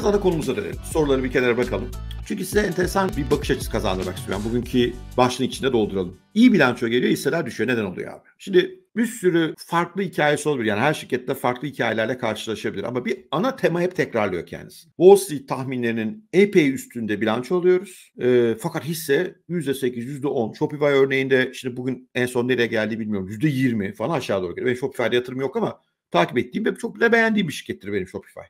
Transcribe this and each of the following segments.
Biraz ana konumuza dönelim. Soruları bir kenara bırakalım. Çünkü size enteresan bir bakış açısı kazandırmak istiyorum. Bugünkü başlığın içinde dolduralım. İyi bilanço geliyor hisseler düşüyor. Neden oluyor abi? Şimdi bir sürü farklı hikayesi olabilir. Yani her şirkette farklı hikayelerle karşılaşabilir. Ama bir ana tema hep tekrarlıyor kendisi. Wall Street tahminlerinin epey üstünde bilanço alıyoruz. E, fakat hisse %8, %10. Shopify örneğinde şimdi bugün en son nereye geldi bilmiyorum. %20 falan aşağı doğru geliyor. Ben Shopify'de yatırım yok ama takip ettiğim ve çok da beğendiğim bir şirkettir benim Shopify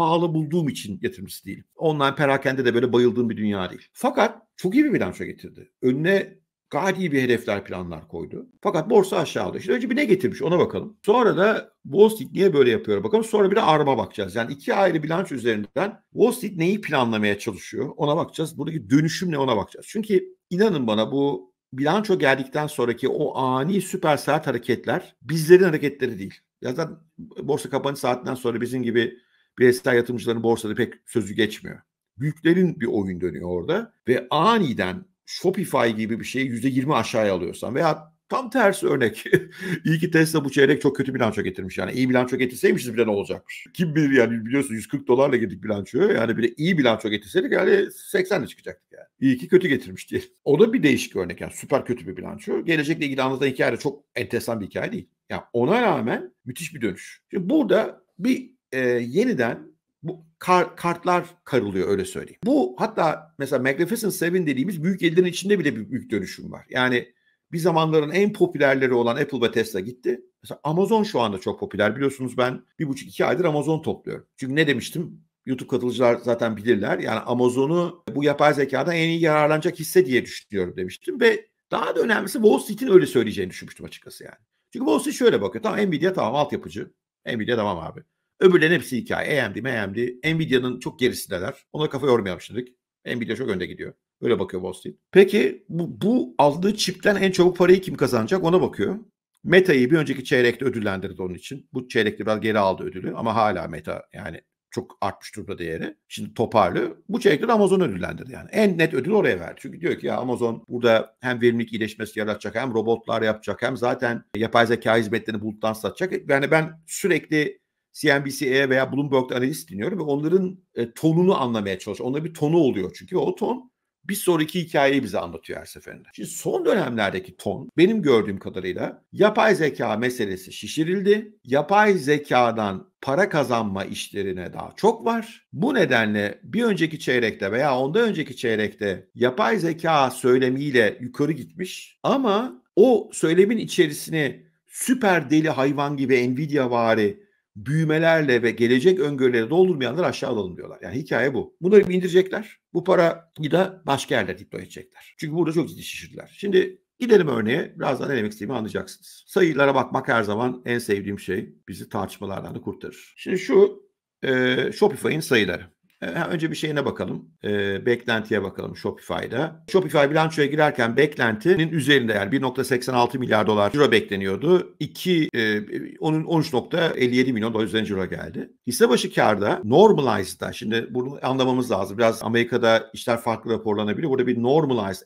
pahalı bulduğum için yatırımcısı değilim. Online perakende de böyle bayıldığım bir dünya değil. Fakat çok iyi bir bilanço getirdi. Önüne gayet iyi bir hedefler planlar koydu. Fakat borsa aşağıda. Şimdi önce bir ne getirmiş ona bakalım. Sonra da Wall Street niye böyle yapıyor bakalım. Sonra bir de ARM'a bakacağız. Yani iki ayrı bilanç üzerinden Wall Street neyi planlamaya çalışıyor ona bakacağız. Buradaki dönüşüm ne ona bakacağız. Çünkü inanın bana bu bilanço geldikten sonraki o ani süper saat hareketler bizlerin hareketleri değil. Ya zaten borsa kapanış saatinden sonra bizim gibi bireysel yatırımcıların borsada pek sözü geçmiyor. Büyüklerin bir oyun dönüyor orada ve aniden Shopify gibi bir şeyi yirmi aşağıya alıyorsan veya tam tersi örnek. İyi ki Tesla bu çeyrek çok kötü bilanço getirmiş yani. iyi bilanço getirseymişiz bile ne olacakmış. Kim bilir yani biliyorsun 140 dolarla girdik bilançoya. Yani bile iyi bilanço getirseydik yani 80'le çıkacaktık yani. İyi ki kötü getirmiş diye. O da bir değişik örnek yani süper kötü bir bilanço. Gelecekle ilgili anlatılan hikaye de çok enteresan bir hikaye değil. Yani ona rağmen müthiş bir dönüş. Şimdi burada bir e, yeniden bu kar, kartlar karılıyor öyle söyleyeyim. Bu hatta mesela Magnificent Seven dediğimiz büyük yedilerin içinde bile bir büyük dönüşüm var. Yani bir zamanların en popülerleri olan Apple ve Tesla gitti. Mesela Amazon şu anda çok popüler. Biliyorsunuz ben bir buçuk iki aydır Amazon topluyorum. Çünkü ne demiştim? YouTube katılıcılar zaten bilirler. Yani Amazon'u bu yapay zekadan en iyi yararlanacak hisse diye düşünüyorum demiştim. Ve daha da önemlisi Wall Street'in öyle söyleyeceğini düşünmüştüm açıkçası yani. Çünkü Wall Street şöyle bakıyor. Tamam Nvidia tamam altyapıcı. Nvidia tamam abi. Öbürlerin hepsi hikaye. AMD, AMD. Nvidia'nın çok gerisindeler. Ona kafa yormayalım şimdilik. Nvidia çok önde gidiyor. Öyle bakıyor Wall Street. Peki bu, bu aldığı çipten en çabuk parayı kim kazanacak ona bakıyor. Meta'yı bir önceki çeyrekte ödüllendirdi onun için. Bu çeyrekte biraz geri aldı ödülü ama hala Meta yani çok artmış durumda değeri. Şimdi toparlı. Bu çeyrekte de Amazon ödüllendirdi yani. En net ödül oraya verdi. Çünkü diyor ki ya Amazon burada hem verimlilik iyileşmesi yaratacak hem robotlar yapacak hem zaten yapay zeka hizmetlerini buluttan satacak. Yani ben sürekli CNBC'ye veya Bloomberg'da analist dinliyorum ve onların e, tonunu anlamaya çalışıyorum. Onların bir tonu oluyor çünkü o ton bir sonraki hikayeyi bize anlatıyor her seferinde. Şimdi son dönemlerdeki ton benim gördüğüm kadarıyla yapay zeka meselesi şişirildi. Yapay zekadan para kazanma işlerine daha çok var. Bu nedenle bir önceki çeyrekte veya ondan önceki çeyrekte yapay zeka söylemiyle yukarı gitmiş ama o söylemin içerisine süper deli hayvan gibi Nvidia vari büyümelerle ve gelecek öngörüleri doldurmayanlar aşağı alalım diyorlar. Yani hikaye bu. Bunları indirecekler. Bu parayı da başka yerlere diploy edecekler. Çünkü burada çok ciddi şişirdiler. Şimdi Gidelim örneğe. Birazdan ne demek istediğimi anlayacaksınız. Sayılara bakmak her zaman en sevdiğim şey. Bizi tartışmalardan da kurtarır. Şimdi şu e, Shopify'in sayıları. Ee, önce bir şeyine bakalım. E, beklentiye bakalım Shopify'da. Shopify bilançoya girerken beklentinin üzerinde yani 1.86 milyar dolar euro bekleniyordu. 2 e, onun 13.57 milyon dolar üzerine euro geldi. Hisse başı karda normalized'da şimdi bunu anlamamız lazım. Biraz Amerika'da işler farklı raporlanabilir. Burada bir normalized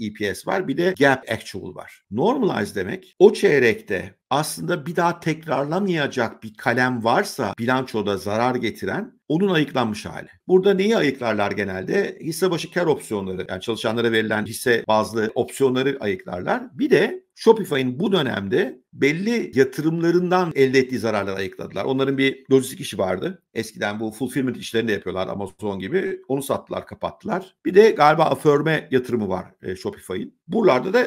EPS e, e var. Bir de gap actual var. Normalized demek o çeyrekte aslında bir daha tekrarlamayacak bir kalem varsa bilançoda zarar getiren onun ayıklanmış hali. Burada neyi ayıklarlar genelde? Hisse başı kar opsiyonları yani çalışanlara verilen hisse bazlı opsiyonları ayıklarlar. Bir de Shopify'ın bu dönemde belli yatırımlarından elde ettiği zararları ayıkladılar. Onların bir lojistik işi vardı. Eskiden bu fulfillment işlerini de yapıyorlar Amazon gibi. Onu sattılar, kapattılar. Bir de galiba aförme yatırımı var e, Shopify'ın. Buralarda da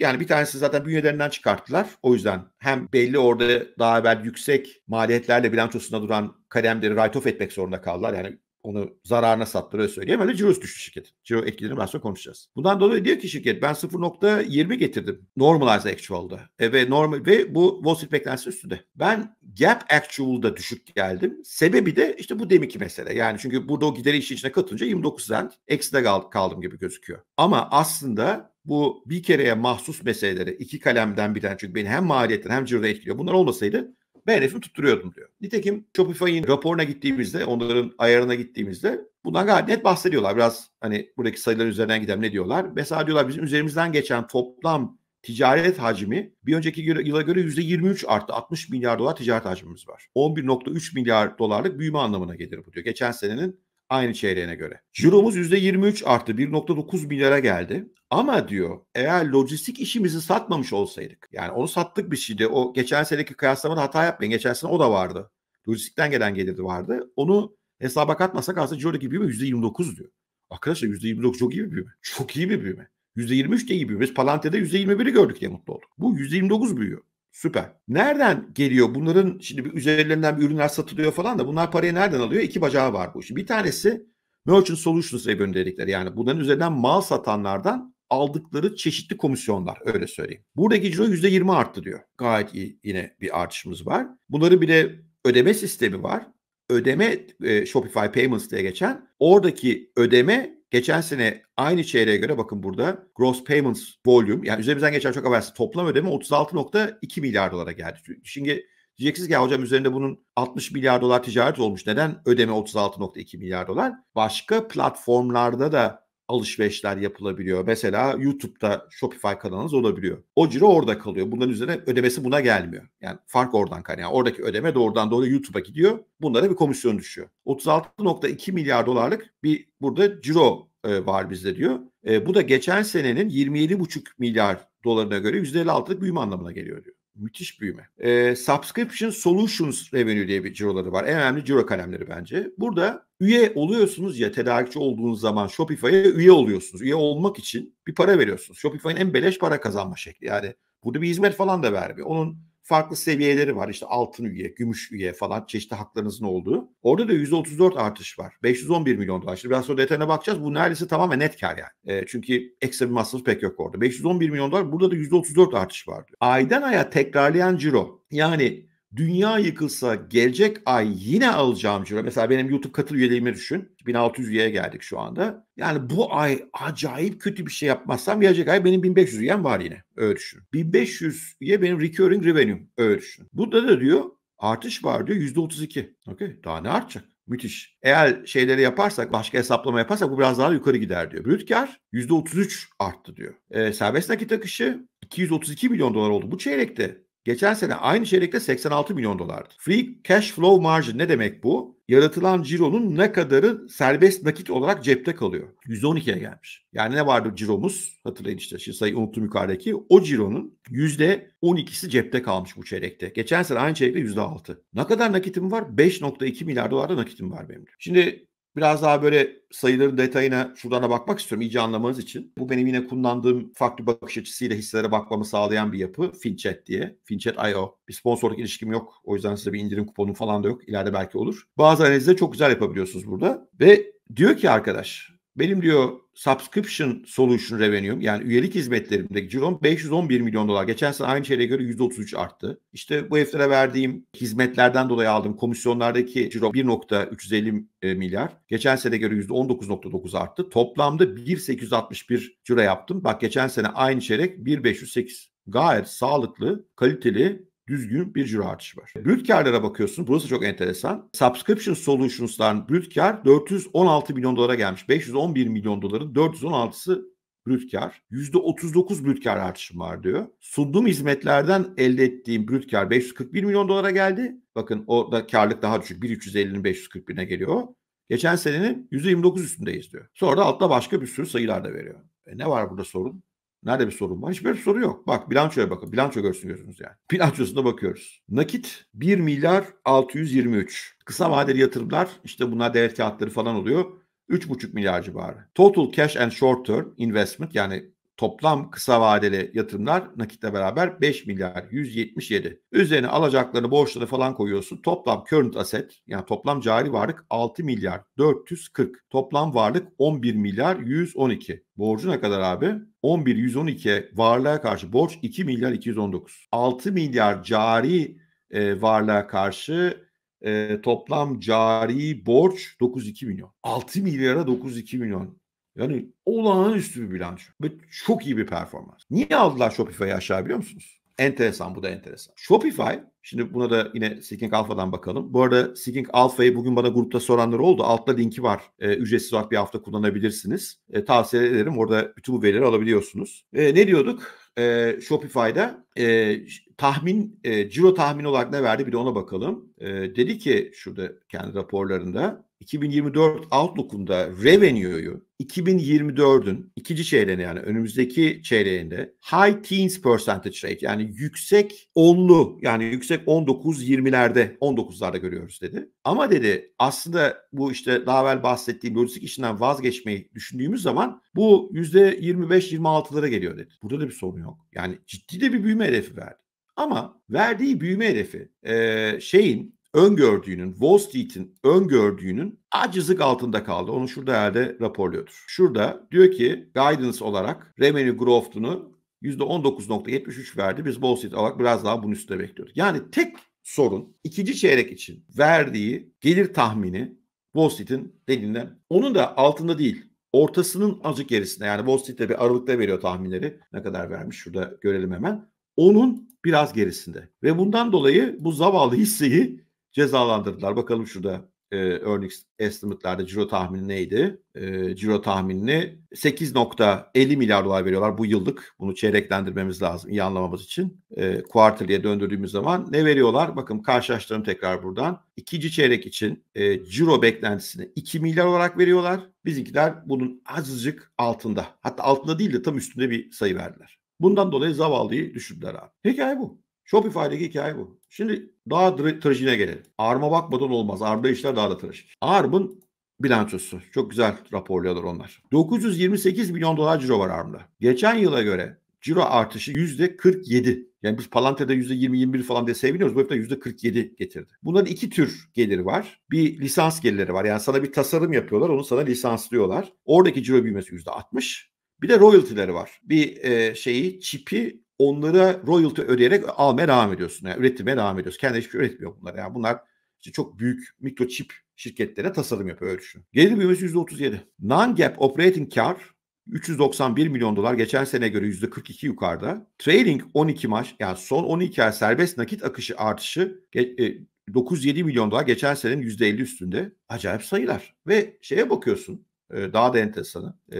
yani bir tanesi zaten bünyelerinden çıkarttılar. O yüzden hem belli orada daha evvel yüksek maliyetlerle bilançosunda duran kademleri write-off etmek zorunda kaldılar. Yani onu zararına sattırıyor söyleyeyim. Öyle cirosu düştü şirket. Ciro etkilerini biraz sonra konuşacağız. Bundan dolayı diyor ki şirket ben 0.20 getirdim. Normalize actual'da. E, ve normal ve bu Wall Street beklentisi üstünde. Ben gap actual'da düşük geldim. Sebebi de işte bu deminki mesele. Yani çünkü burada o gideri işin içine katınca 29 cent ekside kaldım gibi gözüküyor. Ama aslında bu bir kereye mahsus meseleleri iki kalemden bir çünkü beni hem maliyetten hem ciroda etkiliyor. Bunlar olmasaydı ben hedefimi tutturuyordum diyor. Nitekim Shopify'in raporuna gittiğimizde, onların ayarına gittiğimizde bundan gayet net bahsediyorlar. Biraz hani buradaki sayıların üzerinden gidelim ne diyorlar. Mesela diyorlar bizim üzerimizden geçen toplam ticaret hacmi bir önceki yıla göre yüzde %23 arttı. 60 milyar dolar ticaret hacmimiz var. 11.3 milyar dolarlık büyüme anlamına gelir bu diyor. Geçen senenin Aynı çeyreğine göre. Ciromuz %23 arttı 1.9 milyara geldi. Ama diyor eğer lojistik işimizi satmamış olsaydık yani onu sattık bir şeydi. O geçen seneki kıyaslamada hata yapmayın. Geçen sene o da vardı. Lojistikten gelen gelirdi vardı. Onu hesaba katmasak aslında Ciro'daki büyüme %29 diyor. Arkadaşlar %29 çok iyi bir büyüme. Çok iyi bir büyüme. %23 de iyi büyüme. Biz Palantir'de %21'i gördük diye mutlu olduk. Bu %29 büyüyor. Süper. Nereden geliyor bunların şimdi bir üzerlerinden bir ürünler satılıyor falan da bunlar parayı nereden alıyor? İki bacağı var bu işin. Bir tanesi Merchant Solutions revenue dedikleri yani bunların üzerinden mal satanlardan aldıkları çeşitli komisyonlar öyle söyleyeyim. Buradaki ciro %20 arttı diyor. Gayet iyi yine bir artışımız var. Bunları bir de ödeme sistemi var. Ödeme e, Shopify Payments diye geçen oradaki ödeme Geçen sene aynı çeyreğe göre bakın burada gross payments volume yani üzerimizden geçen çok habersiz toplam ödeme 36.2 milyar dolara geldi. Şimdi diyeceksiniz ki hocam üzerinde bunun 60 milyar dolar ticaret olmuş. Neden ödeme 36.2 milyar dolar? Başka platformlarda da alışverişler yapılabiliyor. Mesela YouTube'da Shopify kanalınız olabiliyor. O ciro orada kalıyor. Bunların üzerine ödemesi buna gelmiyor. Yani fark oradan kaynıyor. oradaki ödeme doğrudan doğru YouTube'a gidiyor. Bunlara bir komisyon düşüyor. 36.2 milyar dolarlık bir burada ciro e, var bizde diyor. E, bu da geçen senenin 27,5 milyar dolarına göre %56'lık büyüme anlamına geliyor diyor müthiş büyüme. E, subscription Solutions Revenue diye bir ciroları var. En önemli ciro kalemleri bence. Burada üye oluyorsunuz ya tedarikçi olduğunuz zaman Shopify'e üye oluyorsunuz. Üye olmak için bir para veriyorsunuz. Shopify'ın en beleş para kazanma şekli. Yani burada bir hizmet falan da vermiyor. Onun farklı seviyeleri var. İşte altın üye, gümüş üye falan çeşitli haklarınızın olduğu. Orada da %34 artış var. 511 milyon dolar. Şimdi biraz sonra detayına bakacağız. Bu neredeyse tamamen net kar yani. E, çünkü ekstra bir masraf pek yok orada. 511 milyon dolar burada da %34 artış vardı. Aydan aya tekrarlayan ciro yani dünya yıkılsa gelecek ay yine alacağım ciro. Mesela benim YouTube katıl üyeliğimi düşün. 1600 üyeye geldik şu anda. Yani bu ay acayip kötü bir şey yapmazsam gelecek ay benim 1500 üyem var yine. Öyle düşün. 1500 üye benim recurring revenue. Öyle düşün. Burada da diyor artış var diyor %32. Okey. Daha ne artacak? Müthiş. Eğer şeyleri yaparsak, başka hesaplama yaparsak bu biraz daha yukarı gider diyor. Brüt kar %33 arttı diyor. E, serbest nakit akışı 232 milyon dolar oldu bu çeyrekte. Geçen sene aynı çeyrekte 86 milyon dolardı. Free cash flow margin ne demek bu? Yaratılan cironun ne kadarı serbest nakit olarak cepte kalıyor? 112'ye gelmiş. Yani ne vardı ciromuz? Hatırlayın işte şimdi sayı unuttum yukarıdaki. O cironun %12'si cepte kalmış bu çeyrekte. Geçen sene aynı çeyrekte %6. Ne kadar nakitim var? 5.2 milyar dolarda nakitim var benim. Şimdi Biraz daha böyle sayıların detayına şuradan da bakmak istiyorum iyice anlamanız için. Bu benim yine kullandığım farklı bakış açısıyla hisselere bakmamı sağlayan bir yapı FinChat diye. FinChat.io. Bir sponsorluk ilişkim yok. O yüzden size bir indirim kuponu falan da yok. İleride belki olur. Bazı analizleri çok güzel yapabiliyorsunuz burada. Ve diyor ki arkadaş benim diyor subscription solution revenue'm yani üyelik hizmetlerimdeki cirom 511 milyon dolar. Geçen sene aynı şeyle göre %33 arttı. İşte bu heftere verdiğim hizmetlerden dolayı aldığım komisyonlardaki ciro 1.350 e, milyar. Geçen sene göre %19.9 arttı. Toplamda 1.861 ciro yaptım. Bak geçen sene aynı çeyrek 1.508 gayet sağlıklı, kaliteli düzgün bir ciro artışı var. Brüt karlara bakıyorsun. Burası çok enteresan. Subscription Solutions'tan brüt kar 416 milyon dolara gelmiş. 511 milyon doların 416'sı brüt kar. %39 brüt kar artışım var diyor. Sunduğum hizmetlerden elde ettiğim brüt kar 541 milyon dolara geldi. Bakın o da karlık daha düşük. 1350'nin 541'ine geliyor. Geçen senenin %29 üstündeyiz diyor. Sonra da altta başka bir sürü sayılar da veriyor. E ne var burada sorun? Nerede bir sorun var? Hiçbir soru yok. Bak bilançoya bakın. Bilanço görsün görsünüz yani. Bilançosuna bakıyoruz. Nakit 1 milyar 623. Kısa vadeli yatırımlar işte bunlar devlet kağıtları falan oluyor. 3,5 milyar civarı. Total cash and short term investment yani Toplam kısa vadeli yatırımlar nakitle beraber 5 milyar 177. Üzerine alacaklarını borçları falan koyuyorsun. Toplam current asset yani toplam cari varlık 6 milyar 440. Toplam varlık 11 milyar 112. Borcu ne kadar abi? 11 112 varlığa karşı borç 2 milyar 219. 6 milyar cari e, varlığa karşı e, toplam cari borç 92 milyon. 6 milyara 92 milyon. Yani olağanüstü bir bilanço ve çok iyi bir performans. Niye aldılar Shopify'ı aşağı biliyor musunuz? Enteresan bu da enteresan. Shopify şimdi buna da yine Seeking Alpha'dan bakalım. Bu arada Seeking Alpha'yı bugün bana grupta soranlar oldu. Altta linki var. E, ücretsiz olarak bir hafta kullanabilirsiniz. E, tavsiye ederim. Orada bütün bu verileri alabiliyorsunuz. E, ne diyorduk? E, Shopify'da e, tahmin, e, ciro tahmini olarak ne verdi bir de ona bakalım. E, dedi ki şurada kendi raporlarında 2024 Outlook'unda revenue'yu 2024'ün ikinci çeyreğinde yani önümüzdeki çeyreğinde high teens percentage rate yani yüksek onlu yani yüksek 19-20'lerde 19'larda görüyoruz dedi. Ama dedi aslında bu işte daha evvel bahsettiğim lojistik işinden vazgeçmeyi düşündüğümüz zaman bu %25-26'lara geliyor dedi. Burada da bir sorun yok. Yani ciddi de bir büyüme hedefi verdi. Ama verdiği büyüme hedefi e, şeyin öngördüğünün, Wall Street'in öngördüğünün acizlik altında kaldı. Onu şurada herhalde raporluyordur. Şurada diyor ki guidance olarak revenue growth'unu %19.73 verdi. Biz Wall Street olarak biraz daha bunun üstüne bekliyorduk. Yani tek sorun ikinci çeyrek için verdiği gelir tahmini Wall Street'in dediğinden onun da altında değil ortasının azıcık gerisinde yani Wall Street'te bir aralıkta veriyor tahminleri ne kadar vermiş şurada görelim hemen onun biraz gerisinde ve bundan dolayı bu zavallı hisseyi cezalandırdılar. Bakalım şurada e, earnings estimate'lerde ciro tahmini neydi? E, ciro tahminini 8.50 milyar dolar veriyorlar bu yıllık. Bunu çeyreklendirmemiz lazım iyi anlamamız için. E, quarterly'e döndürdüğümüz zaman ne veriyorlar? Bakın karşılaştıralım tekrar buradan. İkinci çeyrek için e, ciro beklentisini 2 milyar olarak veriyorlar. Bizimkiler bunun azıcık altında. Hatta altında değil de tam üstünde bir sayı verdiler. Bundan dolayı zavallıyı düşürdüler abi. Hikaye bu. Shopify'deki hikaye bu. Şimdi daha trajine gelelim. Arma bakmadan olmaz. Arda işler daha da trajik. Arb'ın bilançosu. Çok güzel raporluyorlar onlar. 928 milyon dolar ciro var Arm'da. Geçen yıla göre ciro artışı %47. Yani biz Palantir'de %20-21 falan diye seviniyoruz. Bu herifler %47 getirdi. Bunların iki tür geliri var. Bir lisans gelirleri var. Yani sana bir tasarım yapıyorlar. Onu sana lisanslıyorlar. Oradaki ciro büyümesi %60. Bir de royalty'leri var. Bir e, şeyi, çipi onlara royalty ödeyerek almaya devam ediyorsun. Yani üretmeye devam ediyorsun. Kendi hiçbir şey üretmiyor bunlar. Yani bunlar işte çok büyük mikroçip şirketlere tasarım yapıyor öyle düşün. Gelir büyümesi %37. Non-GAAP operating kar 391 milyon dolar geçen sene göre %42 yukarıda. Trailing 12 maç yani son 12 ay serbest nakit akışı artışı 907 e, milyon dolar geçen senenin %50 üstünde. Acayip sayılar. Ve şeye bakıyorsun ee, daha da enteresanı. E,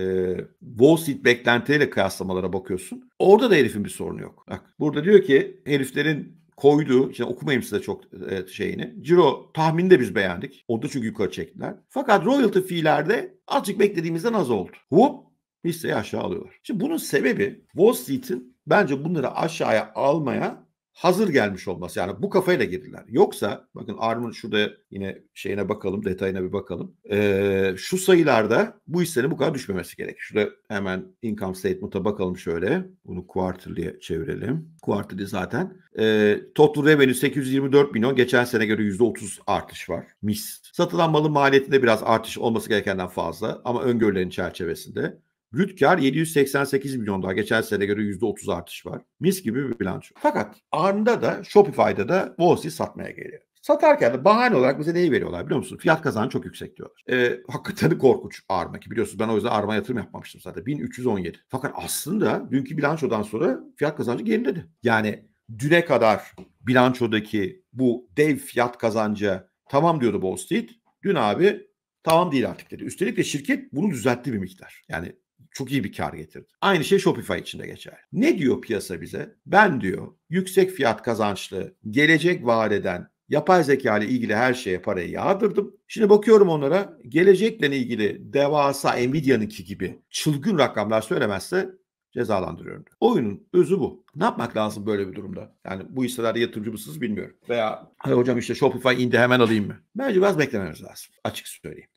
Wall Street beklentileriyle kıyaslamalara bakıyorsun. Orada da herifin bir sorunu yok. Bak burada diyor ki heriflerin koyduğu, işte okumayayım size çok e, şeyini. Ciro tahminde biz beğendik. O da çünkü yukarı çektiler. Fakat royalty fee'lerde azıcık beklediğimizden az oldu. Hop hisseyi aşağı alıyorlar. Şimdi bunun sebebi Wall Street'in bence bunları aşağıya almaya hazır gelmiş olması. Yani bu kafayla girdiler. Yoksa bakın Arm'ın şurada yine şeyine bakalım, detayına bir bakalım. Ee, şu sayılarda bu hissenin bu kadar düşmemesi gerek. Şurada hemen income statement'a bakalım şöyle. Bunu quarterly'e çevirelim. Quarterly zaten. Ee, total revenue 824 milyon. Geçen sene göre %30 artış var. Mis. Satılan malın maliyetinde biraz artış olması gerekenden fazla ama öngörülerin çerçevesinde. Brüt 788 milyon daha. Geçen sene göre %30 artış var. Mis gibi bir bilanço. Fakat anında da Shopify'da da Wall satmaya geliyor. Satarken de bahane olarak bize neyi veriyorlar biliyor musun? Fiyat kazancı çok yüksek diyorlar. E, hakikaten korkunç ki Biliyorsunuz ben o yüzden Arma yatırım yapmamıştım zaten. 1317. Fakat aslında dünkü bilançodan sonra fiyat kazancı geriledi. Yani düne kadar bilançodaki bu dev fiyat kazancı tamam diyordu Wall Street. Dün abi tamam değil artık dedi. Üstelik de şirket bunu düzeltti bir miktar. Yani çok iyi bir kar getirdi. Aynı şey Shopify için de geçer. Ne diyor piyasa bize? Ben diyor yüksek fiyat kazançlı, gelecek vaat eden yapay zeka ile ilgili her şeye parayı yağdırdım. Şimdi bakıyorum onlara gelecekle ilgili devasa Nvidia'nınki gibi çılgın rakamlar söylemezse cezalandırıyorum. Oyunun özü bu. Ne yapmak lazım böyle bir durumda? Yani bu hisseler yatırımcı mısınız bilmiyorum. Veya hocam işte Shopify indi hemen alayım mı? Bence biraz beklememiz lazım. Açık söyleyeyim.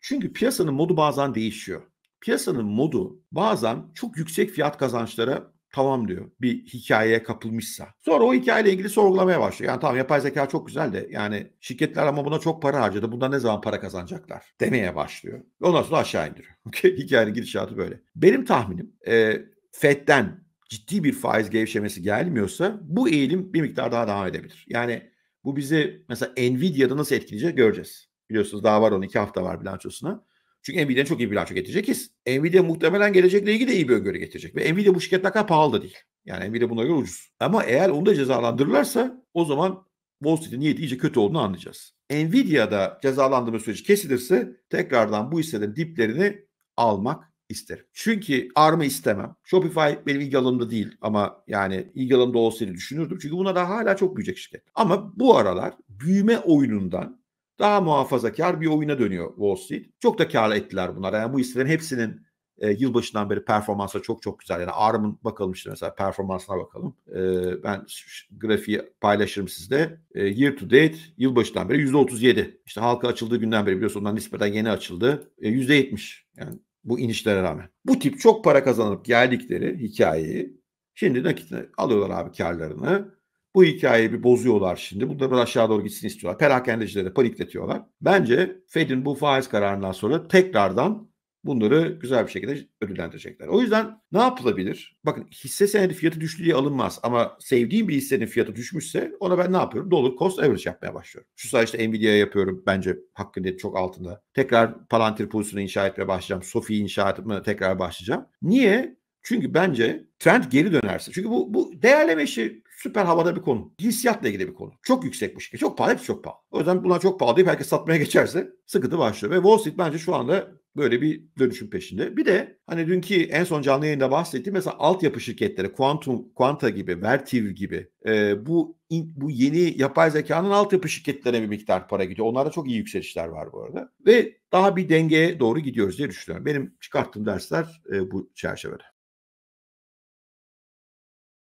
Çünkü piyasanın modu bazen değişiyor piyasanın modu bazen çok yüksek fiyat kazançlara tamam diyor bir hikayeye kapılmışsa. Sonra o hikayeyle ilgili sorgulamaya başlıyor. Yani tamam yapay zeka çok güzel de yani şirketler ama buna çok para harcadı. Bundan ne zaman para kazanacaklar demeye başlıyor. Ondan sonra aşağı indiriyor. Hikayenin gidişatı böyle. Benim tahminim e, FED'den ciddi bir faiz gevşemesi gelmiyorsa bu eğilim bir miktar daha devam edebilir. Yani bu bizi mesela Nvidia'da nasıl etkileyecek göreceğiz. Biliyorsunuz daha var iki hafta var bilançosuna. Çünkü Nvidia'nın çok iyi bir bilanço getirecekiz. Nvidia muhtemelen gelecekle ilgili de iyi bir öngörü getirecek. Ve Nvidia bu şirket kadar pahalı da değil. Yani Nvidia buna göre ucuz. Ama eğer onu da cezalandırırlarsa o zaman Wall Street'in niyeti iyice kötü olduğunu anlayacağız. Nvidia'da cezalandırma süreci kesilirse tekrardan bu hisselerin diplerini almak isterim. Çünkü ARM'ı istemem. Shopify benim ilgi alanımda değil ama yani ilgi alanımda olsaydı düşünürdüm. Çünkü buna da hala çok büyüyecek şirket. Ama bu aralar büyüme oyunundan daha muhafazakar bir oyuna dönüyor Wall Street. Çok da kar ettiler bunlar. Yani bu hisselerin hepsinin e, yılbaşından beri performansı çok çok güzel. Yani ARM'ın bakalım işte mesela performansına bakalım. E, ben grafiği paylaşırım sizde. E, year to date yılbaşından beri %37. İşte halka açıldığı günden beri biliyorsunuz ondan nispeten yeni açıldı. E, %70 yani bu inişlere rağmen. Bu tip çok para kazanıp geldikleri hikayeyi şimdi nakitine alıyorlar abi karlarını bu hikayeyi bir bozuyorlar şimdi. Bunu da biraz aşağı doğru gitsin istiyorlar. Perakendecileri panikletiyorlar. Bence Fed'in bu faiz kararından sonra tekrardan bunları güzel bir şekilde ödüllendirecekler. O yüzden ne yapılabilir? Bakın hisse senedi fiyatı düştü diye alınmaz ama sevdiğim bir hissenin fiyatı düşmüşse ona ben ne yapıyorum? Dolur cost average yapmaya başlıyorum. Şu sıra işte Nvidia'ya yapıyorum bence hakkında çok altında. Tekrar Palantir pozisyonu inşa etmeye başlayacağım. Sofi'yi inşa etmeye tekrar başlayacağım. Niye? Çünkü bence trend geri dönerse. Çünkü bu, bu değerleme işi süper havada bir konu. Hissiyatla ilgili bir konu. Çok yüksek bir şirket. Çok pahalı. Hepsi çok pahalı. O yüzden bunlar çok pahalı deyip herkes satmaya geçerse sıkıntı başlıyor. Ve Wall Street bence şu anda böyle bir dönüşüm peşinde. Bir de hani dünkü en son canlı yayında bahsettiğim mesela altyapı şirketleri Quantum, Quanta gibi, Vertiv gibi e, bu in, bu yeni yapay zekanın altyapı şirketlerine bir miktar para gidiyor. Onlarda çok iyi yükselişler var bu arada. Ve daha bir dengeye doğru gidiyoruz diye düşünüyorum. Benim çıkarttığım dersler e, bu çerçevede.